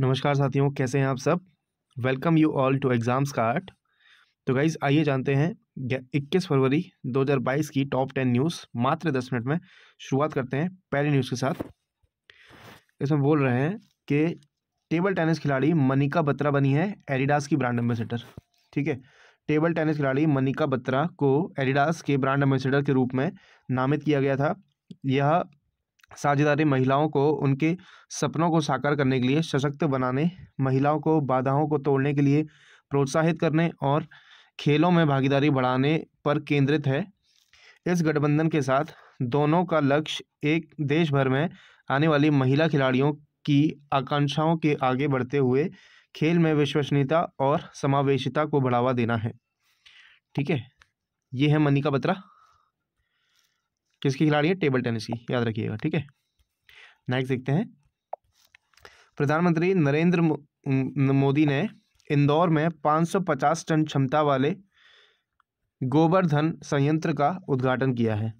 नमस्कार साथियों कैसे हैं आप सब welcome you all to exams का आर्ट तो गाइज आइए जानते हैं 21 फरवरी 2022 की टॉप 10 न्यूज़ मात्र 10 मिनट में शुरुआत करते हैं पहली न्यूज़ के साथ इसमें बोल रहे हैं कि टेबल टेनिस खिलाड़ी मनिका बत्रा बनी है एडिडास की ब्रांड एम्बेसडर ठीक है टेबल टेनिस खिलाड़ी मनिका बत्रा को एडिडास के ब्रांड एम्बेसडर के रूप में नामित किया गया था यह साझेदारी महिलाओं को उनके सपनों को साकार करने के लिए सशक्त बनाने महिलाओं को बाधाओं को तोड़ने के लिए प्रोत्साहित करने और खेलों में भागीदारी बढ़ाने पर केंद्रित है इस गठबंधन के साथ दोनों का लक्ष्य एक देश भर में आने वाली महिला खिलाड़ियों की आकांक्षाओं के आगे बढ़ते हुए खेल में विश्वसनीयता और समावेशिता को बढ़ावा देना है ठीक है ये है मनिका बत्रा किसकी खिलाड़ी है टेबल टेनिस की याद रखिएगा ठीक है नेक्स्ट देखते हैं प्रधानमंत्री नरेंद्र मोदी ने इंदौर में 550 टन क्षमता वाले गोबरधन संयंत्र का उद्घाटन किया है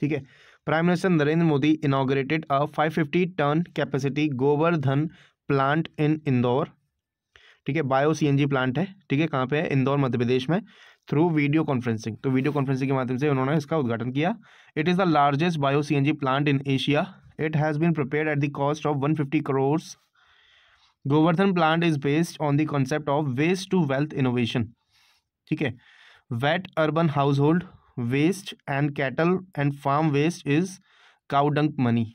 ठीक है prime minister Narendra Modi inaugurated a 550 ton capacity Gobardhan plant in Indore ठीक है बायो सीएनजी प्लांट है ठीक है कहाँ पे है इंदौर मध्य प्रदेश में थ्रू वीडियो कॉन्फ्रेंसिंग तो वीडियो कॉन्फ्रेंसिंग के माध्यम से उन्होंने इसका उद्घाटन किया it is the largest bio C plant in Asia it has been prepare at the cost of one fifty crores Govardhan plant is based on the concept of waste to wealth innovation ठीक है wet urban household waste and cattle and farm waste is cow dung money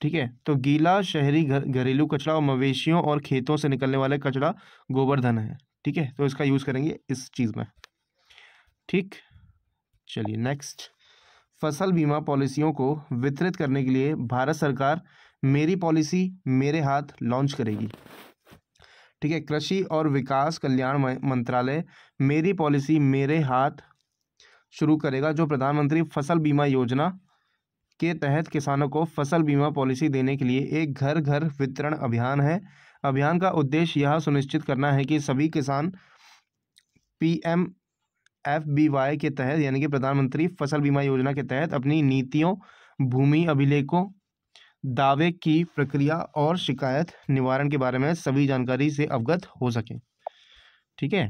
ठीक है तो गीला शहरी घरेलू कचरा और मवेशियों और खेतों से निकलने वाले कचरा गोवर्धन है ठीक है तो इसका यूज़ करेंगे इस चीज़ में ठीक चलिए नेक्स्ट फसल बीमा पॉलिसियों को वितरित करने के लिए भारत सरकार मेरी पॉलिसी मेरे हाथ लॉन्च करेगी ठीक है कृषि और विकास कल्याण मंत्रालय मेरी पॉलिसी मेरे हाथ शुरू करेगा जो प्रधानमंत्री फसल बीमा योजना के तहत किसानों को फसल बीमा पॉलिसी देने के लिए एक घर घर वितरण अभियान है अभियान का उद्देश्य यह सुनिश्चित करना है कि सभी किसान P M F B Y के तहत यानी कि प्रधानमंत्री फसल बीमा योजना के तहत अपनी नीतियों भूमि अभिलेखों दावे की प्रक्रिया और शिकायत निवारण के बारे में सभी जानकारी से अवगत हो सके ठीक है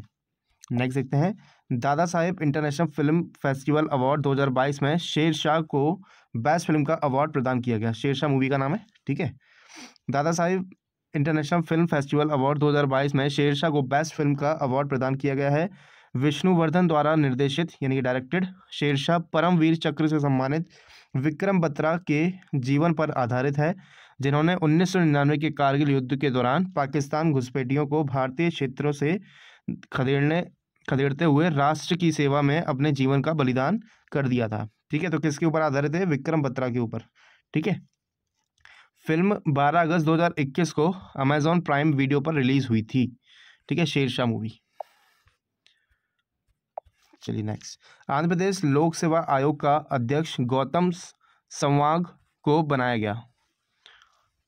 नेक्स्ट देखते हैं Dada Saheb international film festival award 2022 में शेरशाह को बेस्ट फिल्म का अवार्ड प्रदान किया गया शेरशाह मूवी का नाम है ठीक है Dada Saheb international film festival award 2022 में शेरशाह को बेस्ट फिल्म का अवार्ड प्रदान किया गया है विष्णुवर्धन द्वारा निर्देशित यानी कि डायरेक्टेड शेरशाह परमवीर चक्र से सम्मानित विक्रम बत्रा के जीवन पर आधारित है जिन्होंने उन्नीस के कारगिल युद्ध के दौरान पाकिस्तान घुसपैठियों को भारतीय क्षेत्रों से खदेड़ने खदेड़ते हुए राष्ट्र की सेवा में अपने जीवन का बलिदान कर दिया था ठीक है तो किसके ऊपर आधारित है विक्रम बत्रा के ऊपर ठीक है फिल्म 12 अगस्त 2021 को अमेजॉन प्राइम वीडियो पर रिलीज हुई थी ठीक है शेरशाह मूवी चलिए नेक्स्ट आंध्र प्रदेश लोक सेवा आयोग का अध्यक्ष गौतम संवाग को बनाया गया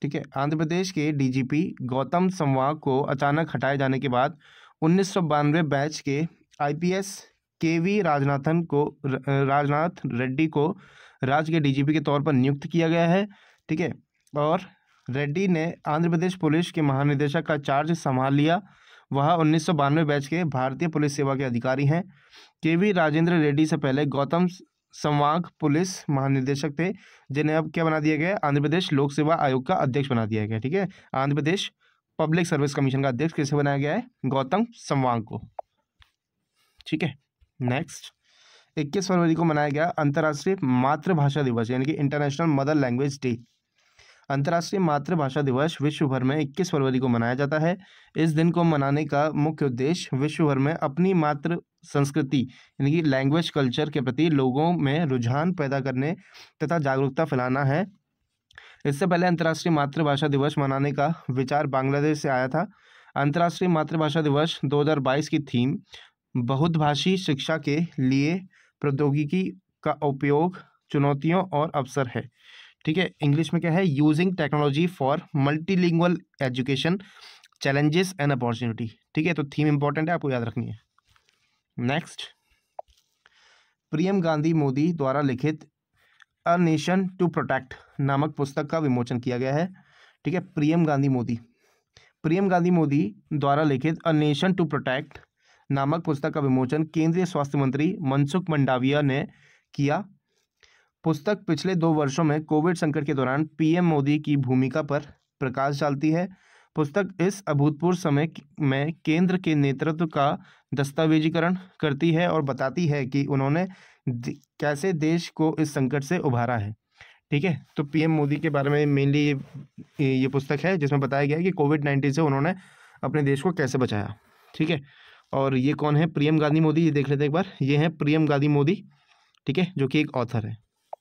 ठीक है आंध्र प्रदेश के डीजीपी गौतम संवाग को अचानक हटाए जाने के बाद उन्नीस बैच के आईपीएस केवी राजनाथन को राजनाथ रेड्डी को राज्य के डीजीपी के तौर पर नियुक्त किया गया है ठीक है और रेड्डी ने आंध्र प्रदेश पुलिस के महानिदेशक का चार्ज संभाल लिया वह उन्नीस बैच के भारतीय पुलिस सेवा के अधिकारी हैं के वी राजेंद्र रेड्डी से पहले गौतम संवाग पुलिस महानिदेशक थे जिन्हें अब क्या बना दिया गया आंध्र प्रदेश लोक सेवा आयोग का अध्यक्ष बना दिया गया ठीक है Andhra Pradesh public service commission का अध्यक्ष किसे बनाया गया है गौतम संवांग को ठीक है नेक्स्ट 21 फरवरी को मनाया गया अंतर्राष्ट्रीय मातृभाषा दिवस यानी कि इंटरनेशनल मदर लैंग्वेज डे अंतर्राष्ट्रीय मातृभाषा दिवस विश्व भर में 21 फरवरी को मनाया जाता है इस दिन को मनाने का मुख्य उद्देश्य विश्व भर में अपनी मातृ संस्कृति यानी कि लैंग्वेज कल्चर के प्रति लोगों में रुझान पैदा करने तथा जागरूकता फैलाना है इससे पहले अंतर्राष्ट्रीय मातृभाषा दिवस मनाने का विचार बांग्लादेश से आया था अंतर्राष्ट्रीय मातृभाषा दिवस 2022 की थीम बहुत भाषी शिक्षा के लिए प्रौद्योगिकी का उपयोग चुनौतियों और अवसर है ठीक है इंग्लिश में क्या है using technology for multilingual education challenges and opportunity ठीक है तो थीम इंपॉर्टेंट है आपको याद रखनी है नेक्स्ट प्रियम गांधी मोदी द्वारा लिखित अ नेशन टू प्रोटेक्ट नामक पुस्तक का विमोचन किया गया है ठीक है प्रियम गांधी मोदी प्रियम गांधी मोदी द्वारा लिखित अ नेशन टू प्रोटेक्ट नामक पुस्तक का विमोचन केंद्रीय स्वास्थ्य मंत्री मनसुख मंडाविया ने किया पुस्तक पिछले दो वर्षों में कोविड संकट के दौरान पीएम मोदी की भूमिका पर प्रकाश डालती है पुस्तक इस अभूतपूर्व समय में केंद्र के नेतृत्व का दस्तावेजीकरण करती है और बताती है कि उन्होंने कैसे देश को इस संकट से उभारा है ठीक है तो पीएम मोदी के बारे में मेनली ये ये पुस्तक है जिसमें बताया गया है कि कोविड नाइन्टीन से उन्होंने अपने देश को कैसे बचाया ठीक है और ये कौन है प्रियम गांधी मोदी ये देख लेते हैं एक बार ये हैं प्रियम गांधी मोदी ठीक है जो कि एक ऑथर है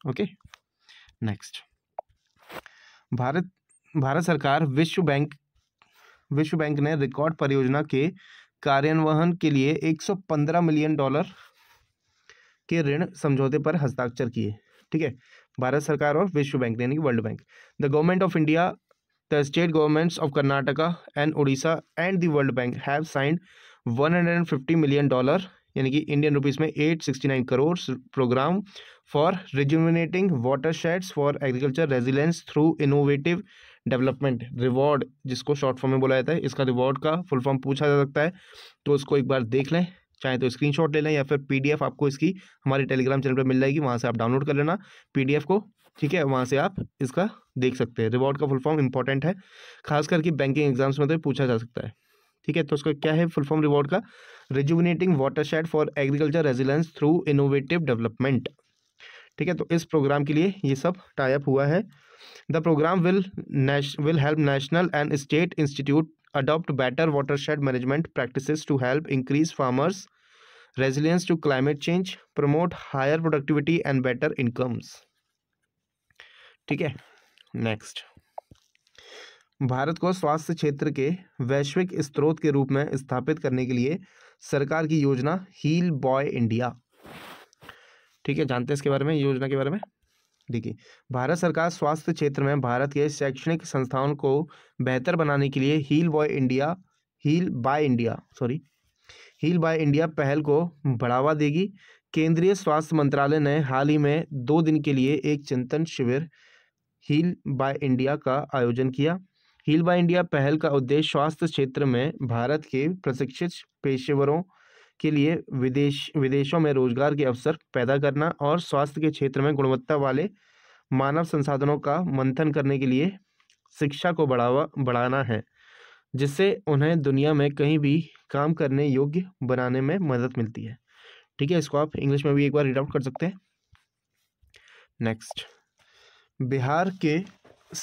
ओके नेक्स्ट भारत भारत सरकार विश्व बैंक विश्व बैंक ने रिकॉर्ड परियोजना के कार्यान्वयन के लिए 115 मिलियन डॉलर के ऋण समझौते पर हस्ताक्षर किए ठीक है भारत सरकार और विश्व बैंक यानी कि world bank the government of India the state governments of Karnataka and Orissa and the world bank have signed 150 million dollar यानी कि इंडियन रुपीज़ में eight sixty nine crore program for rejuvenating watersheds for agriculture resilience through innovative development reward जिसको short form में बोला जाता है इसका reward का फुल फॉर्म पूछा जा सकता है तो उसको एक बार देख लें चाहे तो शॉट ले लें या फिर पी आपको इसकी हमारे टेलीग्राम चैनल पर मिल जाएगी वहाँ से आप डाउनलोड कर लेना पी को ठीक है वहाँ से आप इसका देख सकते हैं रिवॉर्ड का फुल फॉर्म इंपॉर्टेंट है खास करके बैंकिंग एग्जाम्स में तो पूछा जा सकता है ठीक है तो उसका क्या है फुल फॉर्म रिवॉर्ड का rejuvenating shed for agriculture resilience through innovative development ठीक है तो इस प्रोग्राम के लिए ये सब टाइप हुआ है the program will will help national and state institute adopt better watershed management practice to help increase farmers resilience to climate change promote higher productivity and better incomes ठीक है next Bharat को स्वास्थ्य क्षेत्र के वैश्विक स्त्रोत के रूप में स्थापित करने के लिए सरकार की योजना हील बॉय इंडिया ठीक है जानते हैं इसके बारे में योजना के बारे में देखिए भारत सरकार स्वास्थ्य क्षेत्र में भारत के शैक्षणिक संस्थाओं को बेहतर बनाने के लिए heal boy India heal by India sorry heal by India पहल को बढ़ावा देगी केंद्रीय स्वास्थ्य मंत्रालय ने हाल ही में दो दिन के लिए एक चिंतन शिविर हील बाय इंडिया का आयोजन किया हील बाय इंडिया पहल का उद्देश्य स्वास्थ्य क्षेत्र में भारत के प्रशिक्षित पेशेवरों के लिए विदेश विदेशों में रोजगार के अवसर पैदा करना और स्वास्थ्य के क्षेत्र में गुणवत्ता वाले मानव संसाधनों का मंथन करने के लिए शिक्षा को बढ़ावा बढ़ाना है जिससे उन्हें दुनिया में कहीं भी काम करने योग्य बनाने में मदद मिलती है ठीक है इसको आप इंग्लिश में भी एक बार रीड आउट कर सकते हैं नेक्स्ट बिहार के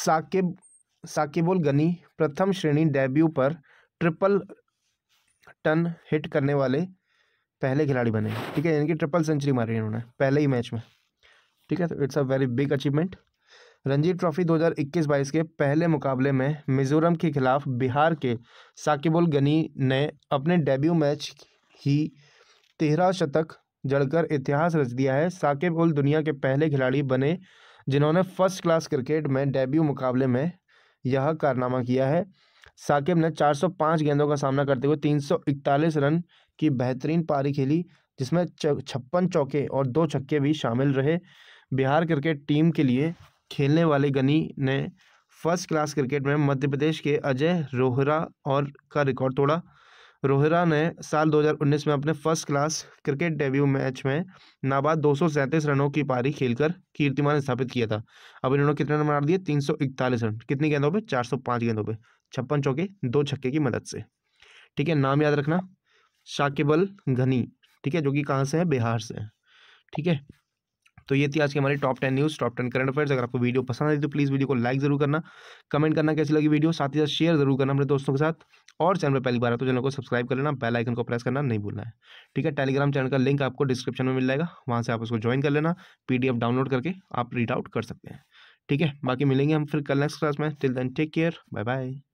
साकेब साकिबुल गनी प्रथम श्रेणी डेब्यू पर ट्रिपल टन हिट करने वाले पहले खिलाड़ी बने ठीक है यानी कि ट्रिपल सेंचुरी मारी इन्होंने पहले ही मैच में ठीक है तो it's a very big achievement Ranji trophy 2021-22 के पहले मुकाबले में मिजोरम के खिलाफ बिहार के साकिबुल गनी ने अपने डेब्यू मैच ही तेरह शतक जड़कर इतिहास रच दिया है साकिब उल दुनिया के पहले खिलाड़ी बने जिन्होंने फर्स्ट क्लास क्रिकेट में डेब्यू मुकाबले में यह कारनामा किया है साकिब ने 405 गेंदों का सामना करते हुए 341 रन की बेहतरीन पारी खेली जिसमें छप्पन चौके और दो छक्के भी शामिल रहे बिहार क्रिकेट टीम के लिए खेलने वाले गनी ने फर्स्ट क्लास क्रिकेट में मध्य प्रदेश के अजय रोहरा और का रिकॉर्ड तोड़ा रोहिरा ने साल 2019 में अपने first class cricket debut match में नाबाद दो रनों की पारी खेलकर कीर्तिमान स्थापित किया था अब इन्होंने कितने रन मार दिए तीन रन कितनी गेंदों पर चार गेंदों पर छप्पन चौके दो छक्के की मदद से ठीक है नाम याद रखना शाकिबल घनी ठीक है जो कि कहाँ से है बिहार से है ठीक है तो ये थी आज की हमारी top ten news top ten current affairs अगर आपको वीडियो पसंद आई तो प्लीज़ वीडियो को लाइक जरूर करना कमेंट करना कैसी लगी वीडियो साथ ही साथ शेयर जरूर करना अपने दोस्तों के साथ और चैनल पर पहली बार तो चैनल को सब्सक्राइब कर लेना बेल आइकन को प्रेस करना नहीं भूलना है ठीक है टेलीग्राम चैनल का लिंक आपको डिस्क्रिप्शन में मिल जाएगा वहाँ से आप उसको ज्वाइन कर लेना पी डाउनलोड करके आप रीड आउट कर सकते हैं ठीक है बाकी मिलेंगे हम फिर कल नेक्स्ट क्लास में till then take care bye bye